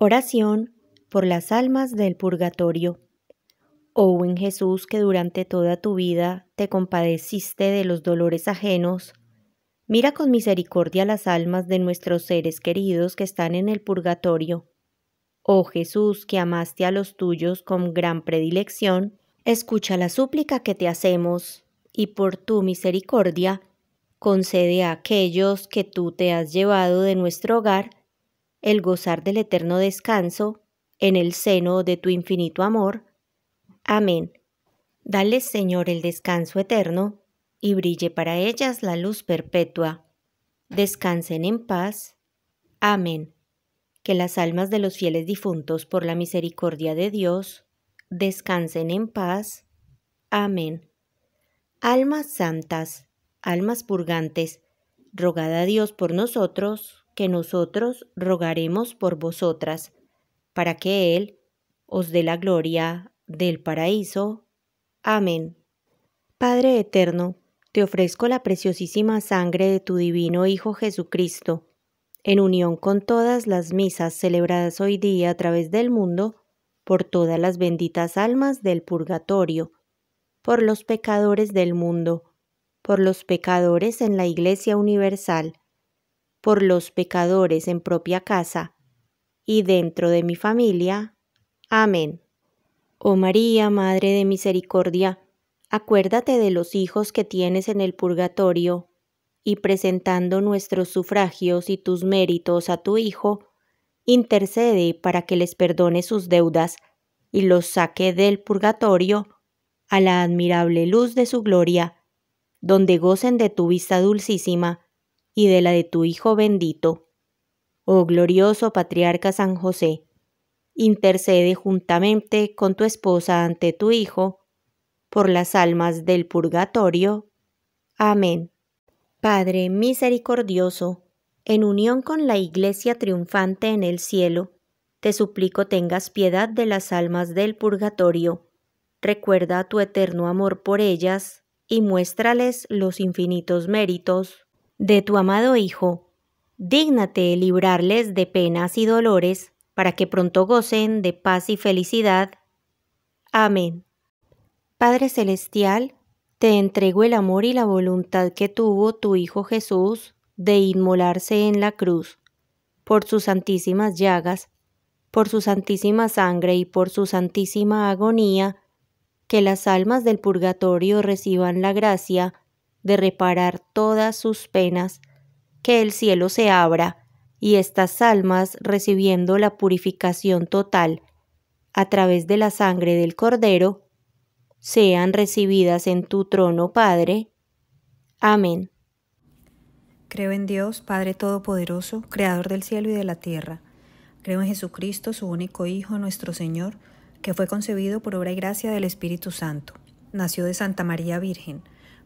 Oración por las almas del purgatorio. Oh buen Jesús que durante toda tu vida te compadeciste de los dolores ajenos, mira con misericordia las almas de nuestros seres queridos que están en el purgatorio. Oh Jesús que amaste a los tuyos con gran predilección, escucha la súplica que te hacemos y por tu misericordia concede a aquellos que tú te has llevado de nuestro hogar el gozar del eterno descanso en el seno de tu infinito amor. Amén. Dale, Señor, el descanso eterno, y brille para ellas la luz perpetua. Descansen en paz. Amén. Que las almas de los fieles difuntos, por la misericordia de Dios, descansen en paz. Amén. Almas santas, almas purgantes, rogad a Dios por nosotros que nosotros rogaremos por vosotras, para que Él os dé la gloria del paraíso. Amén. Padre Eterno, te ofrezco la preciosísima sangre de tu divino Hijo Jesucristo, en unión con todas las misas celebradas hoy día a través del mundo, por todas las benditas almas del purgatorio, por los pecadores del mundo, por los pecadores en la Iglesia Universal, por los pecadores en propia casa y dentro de mi familia. Amén. Oh María, Madre de Misericordia, acuérdate de los hijos que tienes en el purgatorio, y presentando nuestros sufragios y tus méritos a tu Hijo, intercede para que les perdone sus deudas y los saque del purgatorio a la admirable luz de su gloria, donde gocen de tu vista dulcísima y de la de tu Hijo bendito. Oh glorioso patriarca San José, intercede juntamente con tu esposa ante tu Hijo, por las almas del purgatorio. Amén. Padre misericordioso, en unión con la Iglesia triunfante en el cielo, te suplico tengas piedad de las almas del purgatorio. Recuerda tu eterno amor por ellas y muéstrales los infinitos méritos de tu amado Hijo, dígnate librarles de penas y dolores, para que pronto gocen de paz y felicidad. Amén. Padre Celestial, te entrego el amor y la voluntad que tuvo tu Hijo Jesús de inmolarse en la cruz, por sus santísimas llagas, por su santísima sangre y por su santísima agonía, que las almas del purgatorio reciban la gracia de reparar todas sus penas, que el cielo se abra y estas almas recibiendo la purificación total a través de la sangre del Cordero, sean recibidas en tu trono, Padre. Amén. Creo en Dios, Padre Todopoderoso, Creador del cielo y de la tierra. Creo en Jesucristo, su único Hijo, nuestro Señor, que fue concebido por obra y gracia del Espíritu Santo. Nació de Santa María Virgen